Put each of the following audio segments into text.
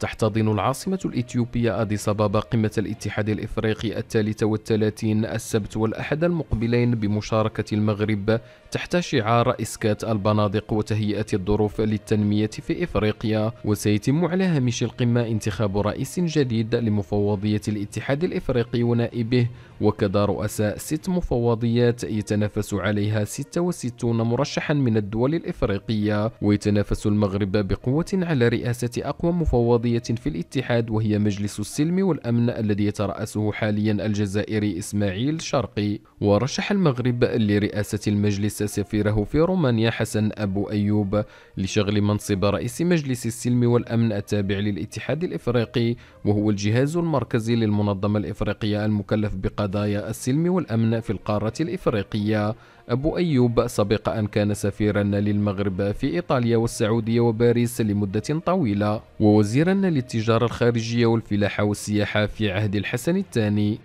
تحتضن العاصمة الإثيوبية أديس أبابا قمة الاتحاد الإفريقي الثالثة والثلاثين السبت والأحد المقبلين بمشاركة المغرب تحت شعار إسكات البنادق وتهيئة الظروف للتنمية في إفريقيا وسيتم على هامش القمة انتخاب رئيس جديد لمفوضية الاتحاد الإفريقي ونائبه وكذا رؤساء ست مفوضيات يتنافس عليها 66 مرشحا من الدول الإفريقية ويتنافس المغرب بقوة على رئاسة أقوى مفوضية قضية في الاتحاد وهي مجلس السلم والأمن الذي يترأسه حاليا الجزائري إسماعيل شرقي ورشح المغرب لرئاسة المجلس سفيره في رومانيا حسن أبو أيوب لشغل منصب رئيس مجلس السلم والأمن التابع للاتحاد الإفريقي وهو الجهاز المركزي للمنظمة الإفريقية المكلف بقضايا السلم والأمن في القارة الإفريقية أبو أيوب سبق أن كان سفيرا للمغرب في إيطاليا والسعودية وباريس لمدة طويلة ووزيرا للتجارة الخارجية والفلاحة والسياحة في عهد الحسن الثاني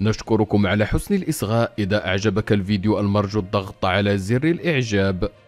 نشكركم على حسن الإصغاء إذا أعجبك الفيديو المرجو الضغط على زر الإعجاب